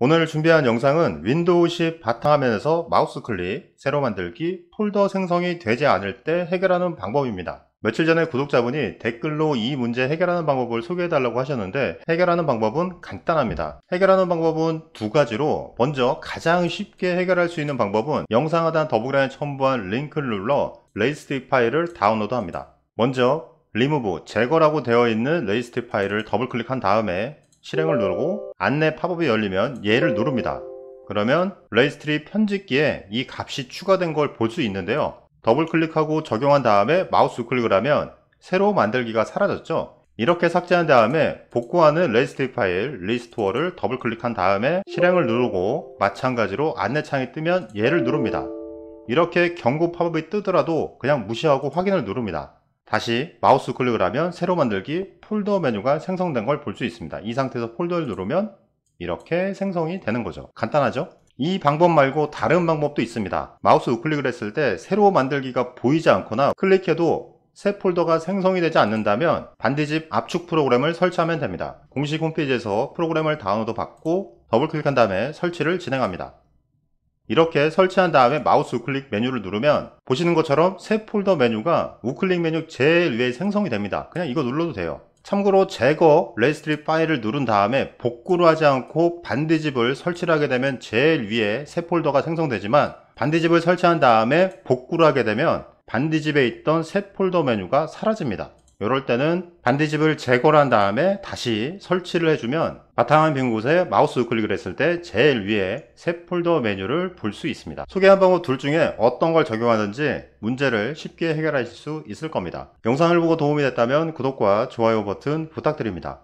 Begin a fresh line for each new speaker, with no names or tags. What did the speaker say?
오늘 준비한 영상은 윈도우 10 바탕화면에서 마우스 클릭, 새로 만들기, 폴더 생성이 되지 않을 때 해결하는 방법입니다. 며칠 전에 구독자분이 댓글로 이 문제 해결하는 방법을 소개해달라고 하셨는데 해결하는 방법은 간단합니다. 해결하는 방법은 두 가지로 먼저 가장 쉽게 해결할 수 있는 방법은 영상 하단 더보기란에 첨부한 링크를 눌러 레이스틱 파일을 다운로드합니다. 먼저 리무브 제거라고 되어 있는 레이스틱 파일을 더블클릭한 다음에 실행을 누르고 안내 팝업이 열리면 얘를 누릅니다. 그러면 레이스트리 편집기에 이 값이 추가된 걸 볼 수 있는데요. 더블 클릭하고 적용한 다음에 마우스 우클릭을 하면 새로 만들기가 사라졌죠. 이렇게 삭제한 다음에 복구하는 레이스트리 파일 리스토어를 더블 클릭한 다음에 실행을 누르고 마찬가지로 안내창이 뜨면 얘를 누릅니다. 이렇게 경고 팝업이 뜨더라도 그냥 무시하고 확인을 누릅니다. 다시 마우스 클릭을 하면 새로 만들기 폴더 메뉴가 생성된 걸 볼 수 있습니다. 이 상태에서 폴더를 누르면 이렇게 생성이 되는 거죠. 간단하죠? 이 방법 말고 다른 방법도 있습니다. 마우스 우클릭을 했을 때 새로 만들기가 보이지 않거나 클릭해도 새 폴더가 생성이 되지 않는다면 반드시 압축 프로그램을 설치하면 됩니다. 공식 홈페이지에서 프로그램을 다운로드 받고 더블클릭한 다음에 설치를 진행합니다. 이렇게 설치한 다음에 마우스 우클릭 메뉴를 누르면 보시는 것처럼 새 폴더 메뉴가 우클릭 메뉴 제일 위에 생성이 됩니다. 그냥 이거 눌러도 돼요. 참고로 제거 레지스트리 파일을 누른 다음에 복구를 하지 않고 반디집을 설치를 하게 되면 제일 위에 새 폴더가 생성되지만 반디집을 설치한 다음에 복구를 하게 되면 반디집에 있던 새 폴더 메뉴가 사라집니다. 이럴 때는 반디집을 제거를 한 다음에 다시 설치를 해주면 바탕화면 빈 곳에 마우스 우클릭을 했을 때 제일 위에 새 폴더 메뉴를 볼 수 있습니다. 소개한 방법 둘 중에 어떤 걸적용하든지 문제를 쉽게 해결하실 수 있을 겁니다. 영상을 보고 도움이 됐다면 구독과 좋아요 버튼 부탁드립니다.